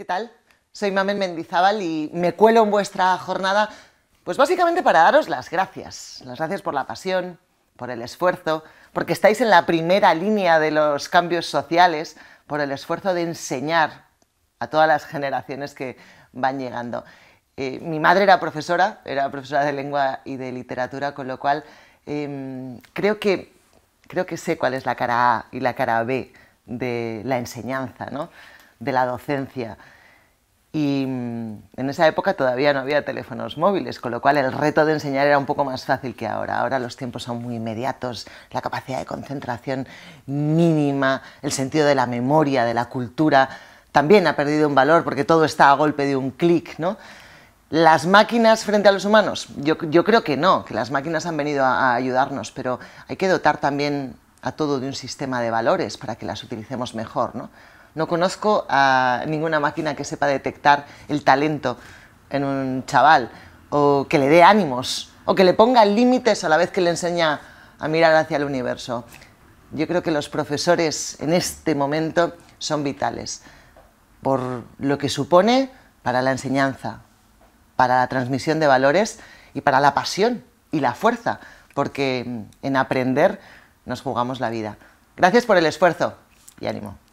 ¿Qué tal? Soy Mamen Mendizábal y me cuelo en vuestra jornada, pues básicamente para daros las gracias. Las gracias por la pasión, por el esfuerzo, porque estáis en la primera línea de los cambios sociales, por el esfuerzo de enseñar a todas las generaciones que van llegando. Eh, mi madre era profesora, era profesora de lengua y de literatura, con lo cual em, creo, que, creo que sé cuál es la cara A y la cara B de la enseñanza, ¿no? de la docencia. Y mm, en esa época todavía no había teléfonos móviles, con lo cual el reto de enseñar era un poco más fácil que ahora. Ahora los tiempos son muy inmediatos, la capacidad de concentración mínima, el sentido de la memoria, de la cultura, también ha perdido un valor porque todo está a golpe de un clic, ¿no? ¿Las máquinas frente a los humanos? Yo, creo que no, que las máquinas han venido a, ayudarnos, pero hay que dotar también a todo de un sistema de valores para que las utilicemos mejor, ¿no? No conozco a ninguna máquina que sepa detectar el talento en un chaval o que le dé ánimos o que le ponga límites a la vez que le enseña a mirar hacia el universo. Yo creo que los profesores en este momento son vitales por lo que supone para la enseñanza, para la transmisión de valores y para la pasión y la fuerza, porque en aprender nos jugamos la vida. Gracias por el esfuerzo y ánimo.